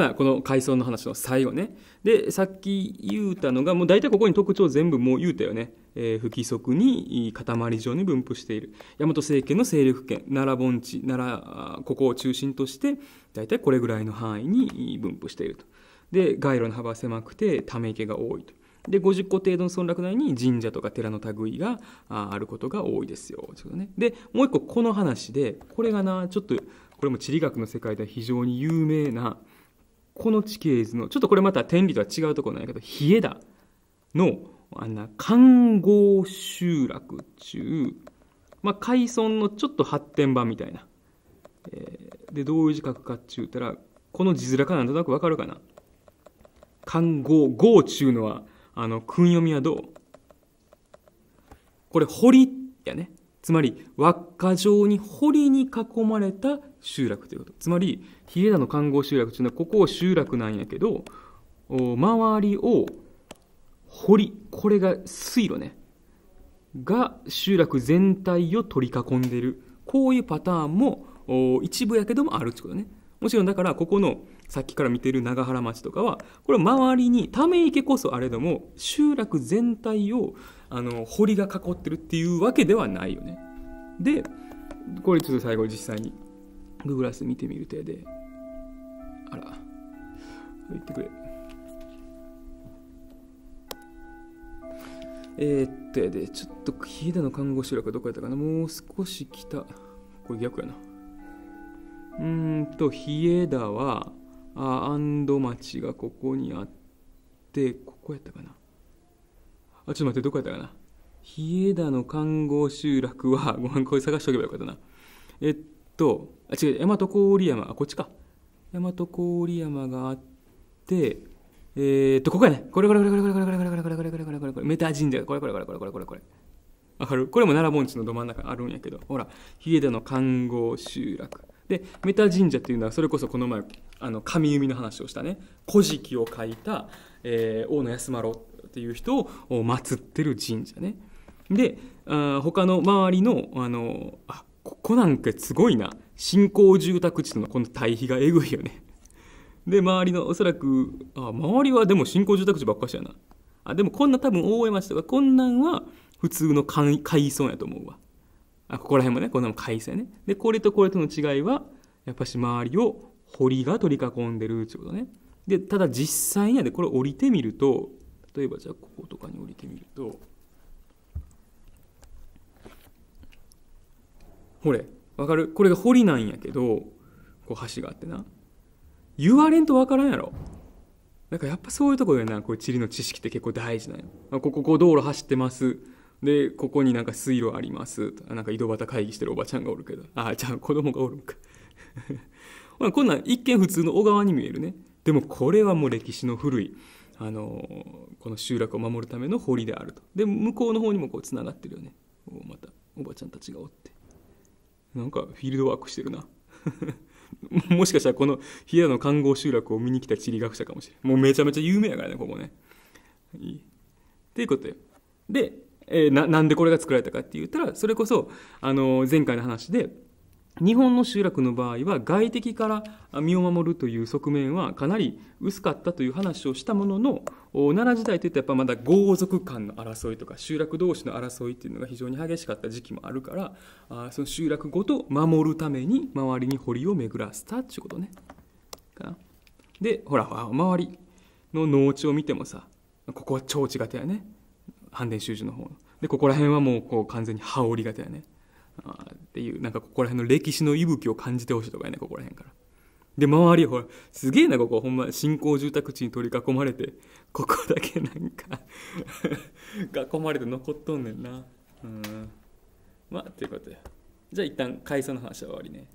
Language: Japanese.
まあ、この階層の話の最後ね。で、さっき言うたのが、もう大体ここに特徴全部もう言うたよね。えー、不規則に塊状に分布している。大和政権の勢力圏、奈良盆地、奈良、ここを中心として、大体これぐらいの範囲に分布していると。で、街路の幅狭くて、ため池が多いと。で50個程度の村落内に神社とか寺の類があることが多いですよ。ちょっとね、でもう一個この話でこれがなちょっとこれも地理学の世界では非常に有名なこの地形図の、ちょっとこれまた天理とは違うところなんやけど、えだの、あんな、環合集落中、まあ、海村のちょっと発展版みたいな。えー、で、どういう字書くかっちゅうたら、この字面かなんとなくわかるかな。環合、合ちゅうのは、あの、訓読みはどうこれ、堀やね。つまり、輪っか状に堀に囲まれた集落ということつまり比叡山の環合集落というのはここを集落なんやけど周りを堀これが水路ねが集落全体を取り囲んでるこういうパターンも一部やけどもあるってことねもちろんだからここのさっきから見てる長原町とかはこれ周りにため池こそあれども集落全体をあの堀が囲ってるっていうわけではないよねでこれちょっと最後実際に Google 見てみる手であら言ってくれえー、っとやでちょっと飛騨の看護師らかどこやったかなもう少し来たこれ逆やなうんと飛枝はあアンド町がここにあってここやったかなあちょっと待ってどこやったかな飛枝の看護集落はごめんこれ探しておけばよかったなえっとあ違う大和郡山あこっちか大和郡山があってえっとここやねこれこれこれこれこれこれこれこれこれこれこれこれこれこれメタ神社これこれこれこれこれこれこれわかるこれも奈良盆地のど真ん中あるんやけどほら稗田の観光集落でメタ神社っていうのはそれこそこの前あの神弓の話をしたね「古事記」を書いた、えー、大野安丸っていう人を祀ってる神社ねであ他の周りのあのあコナンすごいな新興住宅地とのこの対比がえぐいよねで周りのおそらくあ周りはでも新興住宅地ばっかしやなあでもこんな多分大江町とかこんなんは普通の海海村やと思うわあここら辺もねこんなの海やねでこれとこれとの違いはやっぱし周りを堀が取り囲んでるってことねでただ実際にはねこれ降りてみると例えばじゃあこことかに降りてみるとほれわかるこれが堀なんやけどこう橋があってな言われんと分からんやろなんかやっぱそういうとこでなこう地理の知識って結構大事なんよこここう道路走ってますでここになんか水路ありますなんか井戸端会議してるおばちゃんがおるけどああじゃあ子供がおるんか まあこんなん一見普通の小川に見えるねでもこれはもう歴史の古いあのこの集落を守るための堀であるとで向こうの方にもこうつながってるよねまたおばちゃんたちがおってなんかフィールドワークしてるな もしかしたらこの平野観光集落を見に来た地理学者かもしれんもうめちゃめちゃ有名やからねここねいいっていうことでで、えー、なんでこれが作られたかって言ったらそれこそあの前回の話で日本の集落の場合は外敵から身を守るという側面はかなり薄かったという話をしたものの奈良時代といったやっぱまだ豪族間の争いとか集落同士の争いっていうのが非常に激しかった時期もあるからあその集落ごと守るために周りに堀を巡らせたっていうことね。でほら周りの農地を見てもさここは超地型やね反田修士の方の。でここら辺はもうこう完全に羽織型やね。っていうなんかここら辺の歴史の息吹を感じてほしいとかやねここら辺から。で周りほらすげえなここほんま新興住宅地に取り囲まれてここだけなんか 囲まれて残っとんねんなうんまあということでじゃあ一旦階層の話は終わりね